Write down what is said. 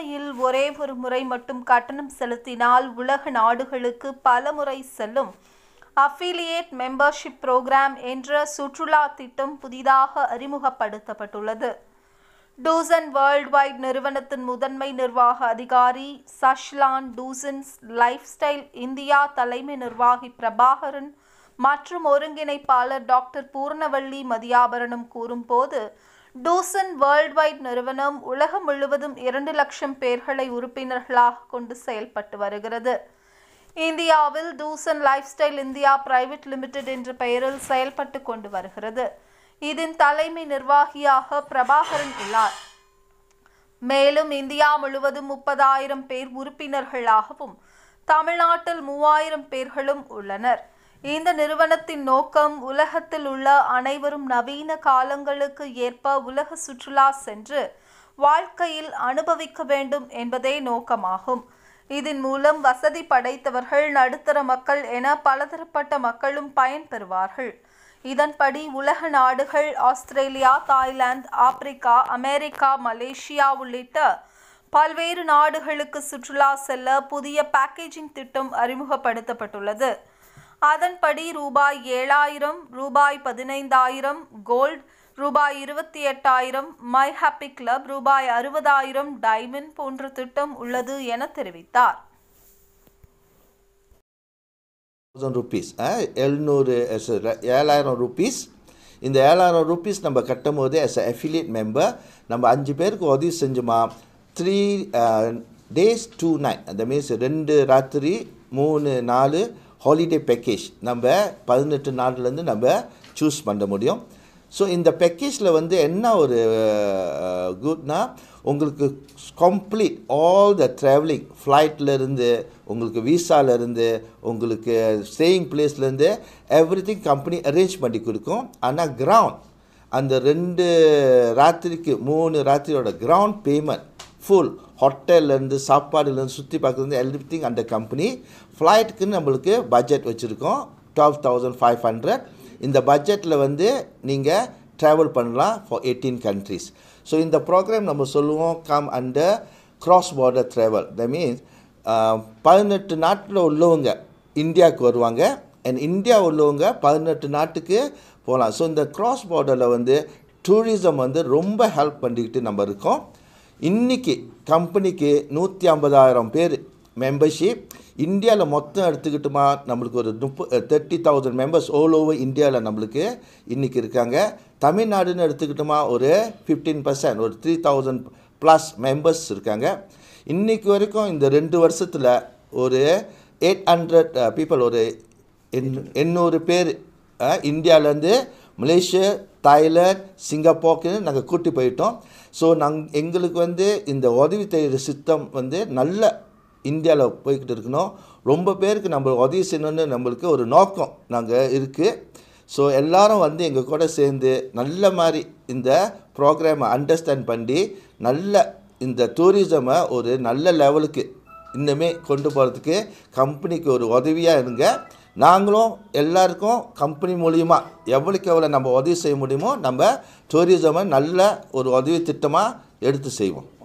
இலங்கையில் ஒரே ஒரு முறை மட்டும் கட்டணம் செலுத்தினால் உலக நாடுகளுக்கு பல முறை செல்லும் அஃபிலியேட் மெம்பர்ஷிப் ப்ரோக்ராம் என்ற சுற்றுலா திட்டம் புதிதாக அறிமுகப்படுத்தப்பட்டுள்ளது டூசன் வேர்ல்ட் வைட் நிறுவனத்தின் முதன்மை நிர்வாக அதிகாரி சஷ்லான் டூசன்ஸ் லைஃப் ஸ்டைல் இந்தியா தலைமை நிர்வாகி பிரபாகரன் மற்றும் ஒருங்கிணைப்பாளர் டாக்டர் பூர்ணவள்ளி மதியாபரணம் கூறும்போது டூசன் வேர்ல்ட்வைட் நிறுவனம் உலகம் முழுவதும் இரண்டு லட்சம் பேர்களை உறுப்பினர்களாக கொண்டு செயல்பட்டு வருகிறது இந்தியாவில் Doosan life style India private limited என்ற பெயரில் செயல்பட்டு கொண்டு வருகிறது இதன் தலைமை நிர்வாகியாக பிரபாகரன் உள்ளார் மேலும் இந்தியா முழுவதும் முப்பதாயிரம் பேர் உறுப்பினர்களாகவும் தமிழ்நாட்டில் மூவாயிரம் பேர்களும் உள்ளனர் இந்த நிறுவனத்தின் நோக்கம் உலகத்தில் உள்ள அனைவரும் நவீன காலங்களுக்கு ஏற்ப உலக சுற்றுலா சென்று வாழ்க்கையில் அனுபவிக்க வேண்டும் என்பதே நோக்கமாகும் இதன் மூலம் வசதி படைத்தவர்கள் நடுத்தர மக்கள் என பலதரப்பட்ட மக்களும் பயன்பெறுவார்கள் இதன்படி உலக நாடுகள் Australia Thailand Africa America Malaysia உள்ளிட்ட பல்வேறு நாடுகளுக்கு சுற்றுலா செல்ல புதிய பேக்கேஜிங் திட்டம் அறிமுகப்படுத்தப்பட்டுள்ளது அதன்படி ரூபாய் ஏழாயிரம் ரூபாய் பதினைந்தாயிரம் கோல்ட் ரூபாய் இருபத்தி எட்டாயிரம் மை ஹாப்பி கிளப் ரூபாய் அறுபதாயிரம் டைமண்ட் போன்ற திட்டம் உள்ளது என தெரிவித்தார் எழுநூறு ஏழாயிரம் ருபீஸ் இந்த ஏழாயிரம் ருபீஸ் நம்ம கட்டும் போது எஸ் அஃபிலியேட் மெம்பர் நம்ம அஞ்சு பேருக்கு உதவி செஞ்சோமா த்ரீ டேஸ் டூ நைன் அந்த மீன்ஸ் ரெண்டு ராத்திரி மூணு நாலு ஹாலிடே பேக்கேஜ் நம்ம பதினெட்டு நாள்லேருந்து நம்ம சூஸ் பண்ண முடியும் ஸோ இந்த பேக்கேஜில் வந்து என்ன ஒரு குட்னா உங்களுக்கு கம்ப்ளீட் ஆல் த ட்ராவலிங் ஃப்ளைட்லேருந்து உங்களுக்கு விசாலேருந்து உங்களுக்கு ஸ்டேயிங் பிளேஸ்லேருந்து எவ்ரி திங் கம்பெனி அரேஞ்ச் பண்ணி கொடுக்கும் ஆனால் கிரவுண்ட் அந்த ரெண்டு ராத்திரிக்கு மூணு ராத்திரியோட கிரவுண்ட் பேமெண்ட் ஃபுல் ஹோட்டல்லேருந்து சாப்பாடுலேருந்து சுற்றி பார்க்குறது எவ்ரிதிங் அந்த கம்பெனி ஃப்ளைட்டுக்குன்னு நம்மளுக்கு பட்ஜெட் வச்சுருக்கோம் டுவெல் தௌசண்ட் ஃபைவ் ஹண்ட்ரட் இந்த பட்ஜெட்டில் வந்து நீங்கள் ட்ராவல் பண்ணலாம் ஃபார் எயிட்டீன் கண்ட்ரீஸ் ஸோ இந்த ப்ரோக்ராம் நம்ம சொல்லுவோம் come under cross border travel the means பதினெட்டு நாட்டில் உள்ளவங்க இந்தியாவுக்கு வருவாங்க அண்ட் இந்தியா உள்ளவங்க பதினெட்டு நாட்டுக்கு போகலாம் ஸோ இந்த க்ராஸ் பார்டரில் வந்து டூரிசம் வந்து ரொம்ப ஹெல்ப் பண்ணிக்கிட்டு நம்ம இருக்கோம் இன்றைக்கி கம்பெனிக்கு நூற்றி ஐம்பதாயிரம் பேர் மெம்பர்ஷிப் இந்தியாவில் மொத்தம் எடுத்துக்கிட்டுமா நம்மளுக்கு ஒரு முப்பது thirty thousand members all over இந்தியாவில் நம்மளுக்கு இன்றைக்கி இருக்காங்க தமிழ்நாடுன்னு எடுத்துக்கிட்டோமா ஒரு ஃபிஃப்டீன் பர்சன்ட் ஒரு த்ரீ தௌசண்ட் ப்ளஸ் மெம்பர்ஸ் இருக்காங்க இன்றைக்கு வரைக்கும் இந்த ரெண்டு வருஷத்தில் ஒரு எயிட் ஹண்ட்ரட் பீப்புள் ஒரு எண் எண்ணூறு பேர் இந்தியாவிலேருந்து மலேசியா தாய்லாந்து சிங்கப்போர்க்கு நாங்கள் கூட்டி போயிட்டோம் ஸோ நாங் எங்களுக்கு வந்து இந்த உதவி செய்கிற சித்தம் வந்து நல்ல இந்தியாவில் போய்கிட்டு இருக்கணும் ரொம்ப பேருக்கு நம்ம உதவி செய்யணும்னு நம்மளுக்கு ஒரு நோக்கம் நாங்கள் இருக்குது ஸோ எல்லாரும் வந்து எங்கள் கூட சேர்ந்து நல்ல மாதிரி இந்த ப்ரோக்ராமை அண்டர்ஸ்டாண்ட் பண்ணி நல்ல இந்த டூரிசமை ஒரு நல்ல லெவலுக்கு இன்னுமே கொண்டு போகிறதுக்கு கம்பெனிக்கு ஒரு உதவியாக இருங்க நாங்களும் எல்லாருக்கும் கம்பெனி மூலிமா எவ்வளோக்கு எவ்வளோ நம்ம உதவி செய்ய முடியுமோ நம்ம டூரிசமை நல்ல ஒரு உதவி திட்டமாக எடுத்து செய்வோம்